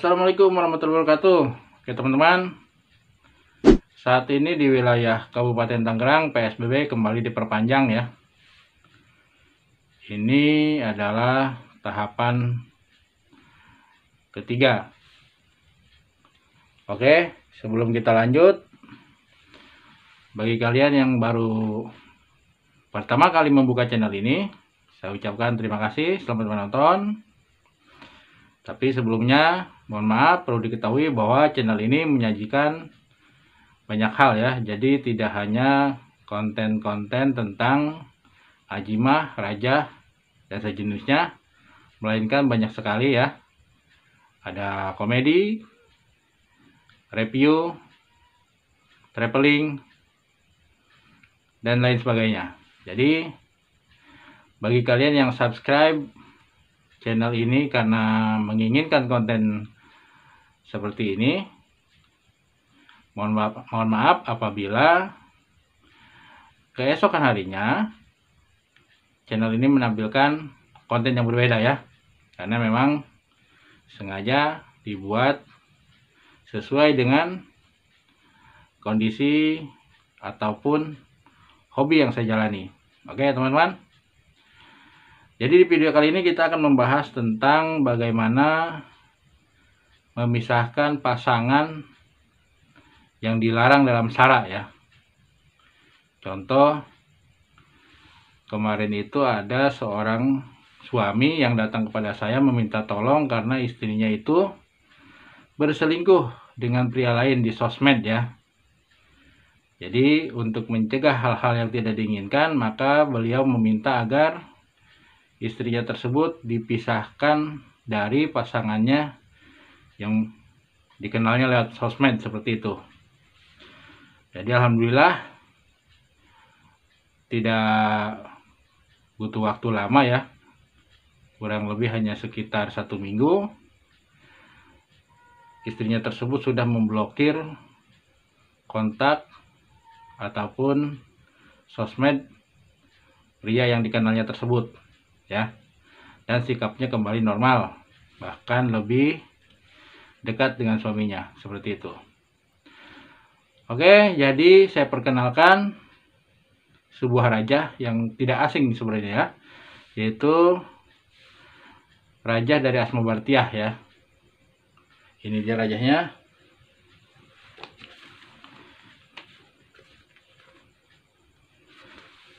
Assalamualaikum warahmatullahi wabarakatuh Oke teman-teman Saat ini di wilayah Kabupaten Tangerang PSBB kembali diperpanjang ya Ini adalah tahapan ketiga Oke sebelum kita lanjut Bagi kalian yang baru pertama kali membuka channel ini Saya ucapkan terima kasih selamat menonton tapi sebelumnya Mohon maaf, perlu diketahui bahwa channel ini menyajikan banyak hal ya. Jadi tidak hanya konten-konten tentang Ajimah, Raja, dan sejenisnya. Melainkan banyak sekali ya. Ada komedi, review, traveling, dan lain sebagainya. Jadi, bagi kalian yang subscribe channel ini karena menginginkan konten seperti ini. Mohon maaf, mohon maaf apabila keesokan harinya channel ini menampilkan konten yang berbeda ya. Karena memang sengaja dibuat sesuai dengan kondisi ataupun hobi yang saya jalani. Oke teman-teman. Jadi di video kali ini kita akan membahas tentang bagaimana memisahkan pasangan yang dilarang dalam syarak ya. Contoh kemarin itu ada seorang suami yang datang kepada saya meminta tolong karena istrinya itu berselingkuh dengan pria lain di sosmed ya. Jadi untuk mencegah hal-hal yang tidak diinginkan, maka beliau meminta agar istrinya tersebut dipisahkan dari pasangannya yang dikenalnya lewat sosmed seperti itu jadi alhamdulillah tidak butuh waktu lama ya kurang lebih hanya sekitar satu minggu istrinya tersebut sudah memblokir kontak ataupun sosmed pria yang dikenalnya tersebut ya dan sikapnya kembali normal bahkan lebih dekat dengan suaminya seperti itu oke jadi saya perkenalkan sebuah raja yang tidak asing sebenarnya ya yaitu raja dari Asmobartiah ya ini dia rajanya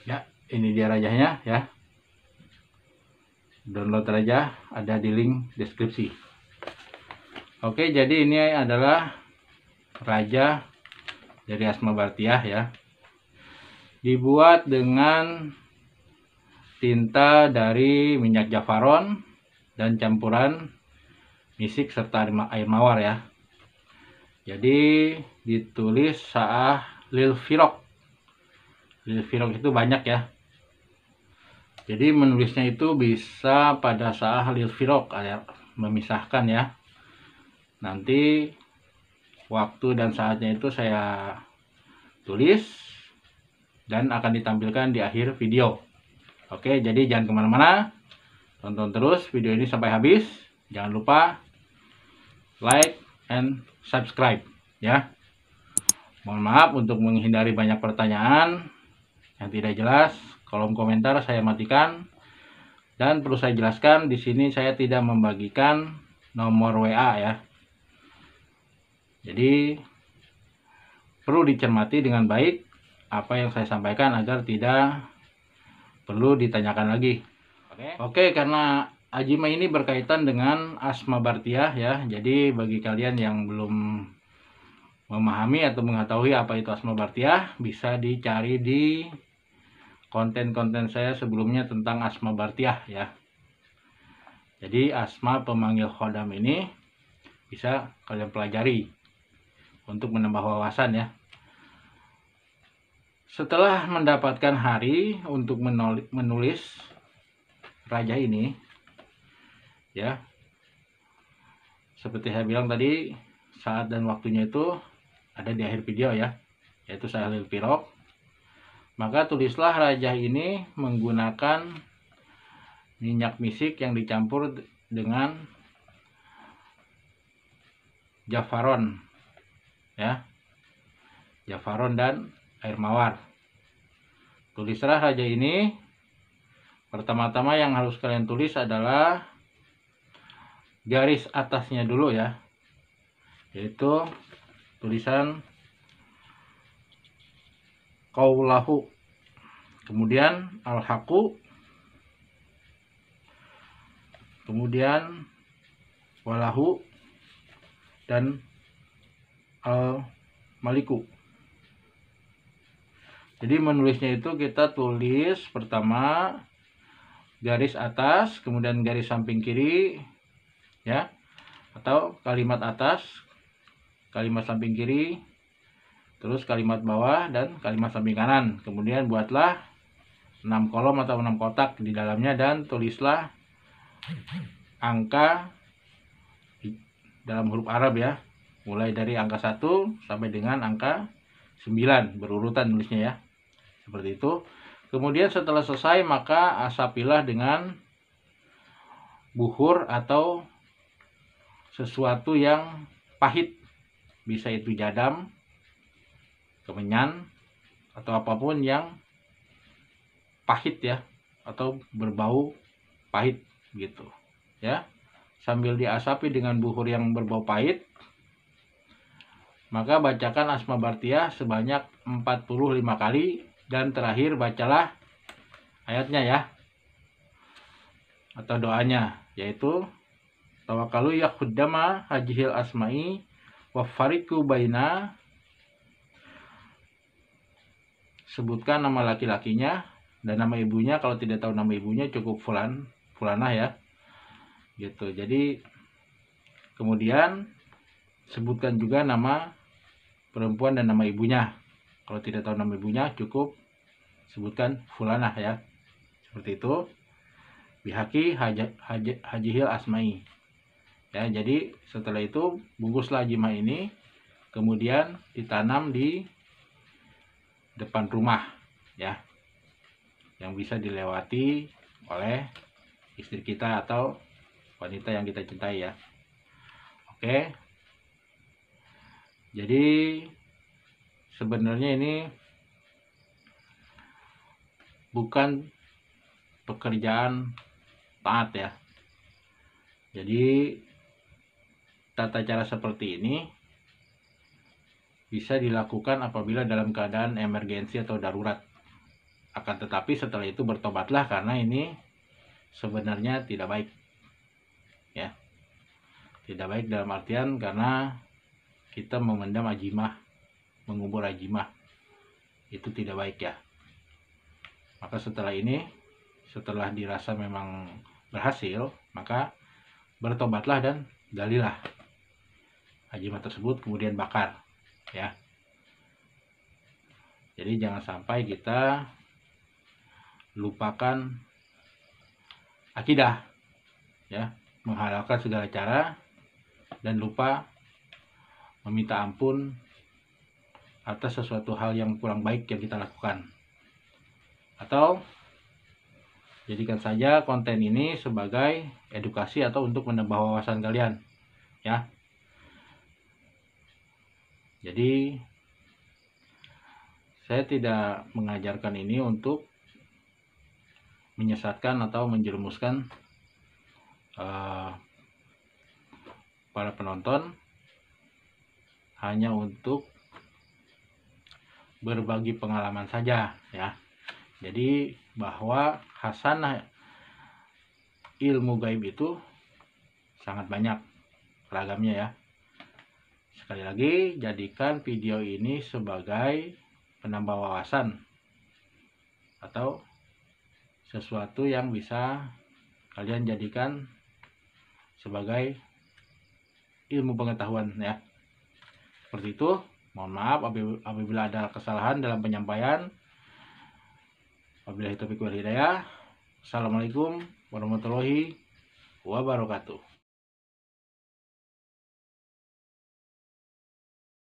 ya ini dia rajanya ya download raja ada di link deskripsi Oke, jadi ini adalah raja dari Asma Bartiah ya. Dibuat dengan tinta dari minyak jafaron dan campuran misik serta air mawar ya. Jadi ditulis saah lil firok. Lil firok itu banyak ya. Jadi menulisnya itu bisa pada saat lil firok memisahkan ya nanti waktu dan saatnya itu saya tulis dan akan ditampilkan di akhir video oke jadi jangan kemana-mana tonton terus video ini sampai habis jangan lupa like and subscribe ya mohon maaf untuk menghindari banyak pertanyaan yang tidak jelas kolom komentar saya matikan dan perlu saya jelaskan di sini saya tidak membagikan nomor WA ya jadi perlu dicermati dengan baik apa yang saya sampaikan agar tidak perlu ditanyakan lagi. Oke, Oke karena ajima ini berkaitan dengan asma bartiah ya. Jadi bagi kalian yang belum memahami atau mengetahui apa itu asma bartiah bisa dicari di konten-konten saya sebelumnya tentang asma bartiah ya. Jadi asma pemanggil khodam ini bisa kalian pelajari untuk menambah wawasan ya. Setelah mendapatkan hari untuk menulis raja ini, ya, seperti saya bilang tadi, saat dan waktunya itu ada di akhir video ya, yaitu saya lil Pirok. Maka tulislah raja ini menggunakan minyak misik yang dicampur dengan jafaron ya Javaron dan air mawar tulislah raja ini pertama-tama yang harus kalian tulis adalah garis atasnya dulu ya yaitu tulisan kaulahu kemudian alhaku kemudian walahu dan al-maliku. Jadi menulisnya itu kita tulis pertama garis atas, kemudian garis samping kiri, ya, atau kalimat atas, kalimat samping kiri, terus kalimat bawah dan kalimat samping kanan. Kemudian buatlah 6 kolom atau 6 kotak di dalamnya dan tulislah angka dalam huruf Arab ya mulai dari angka 1 sampai dengan angka 9 berurutan tulisnya ya seperti itu kemudian setelah selesai maka asapilah dengan buhur atau sesuatu yang pahit bisa itu jadam kemenyan atau apapun yang pahit ya atau berbau pahit gitu ya sambil diasapi dengan buhur yang berbau pahit maka bacakan Asma Bartia sebanyak 45 kali dan terakhir bacalah ayatnya ya atau doanya yaitu tawakalu khudama hajihil asma'i wa fariku baina sebutkan nama laki-lakinya dan nama ibunya kalau tidak tahu nama ibunya cukup fulan fulanah ya gitu jadi kemudian sebutkan juga nama perempuan dan nama ibunya. Kalau tidak tahu nama ibunya, cukup sebutkan fulanah ya. Seperti itu. Bihaki haji, haji, hajihil asmai. Ya, jadi setelah itu bungkuslah jima ini kemudian ditanam di depan rumah ya. Yang bisa dilewati oleh istri kita atau wanita yang kita cintai ya. Oke, jadi sebenarnya ini bukan pekerjaan taat ya jadi tata cara seperti ini bisa dilakukan apabila dalam keadaan emergensi atau darurat. Akan tetapi setelah itu bertobatlah karena ini sebenarnya tidak baik. Ya. Tidak baik dalam artian karena kita memendam ajimah mengubur ajimah itu tidak baik ya maka setelah ini setelah dirasa memang berhasil maka bertobatlah dan dalilah ajimah tersebut kemudian bakar ya jadi jangan sampai kita lupakan akidah ya menghalalkan segala cara dan lupa meminta ampun atas sesuatu hal yang kurang baik yang kita lakukan. Atau jadikan saja konten ini sebagai edukasi atau untuk menambah wawasan kalian, ya. Jadi saya tidak mengajarkan ini untuk menyesatkan atau menjerumuskan uh, para penonton hanya untuk berbagi pengalaman saja ya. Jadi bahwa hasan ilmu gaib itu sangat banyak ragamnya ya. Sekali lagi jadikan video ini sebagai penambah wawasan atau sesuatu yang bisa kalian jadikan sebagai ilmu pengetahuan ya. Seperti itu, mohon maaf apabila ada kesalahan dalam penyampaian. apabila itu pikul hidayah. Assalamualaikum warahmatullahi wabarakatuh.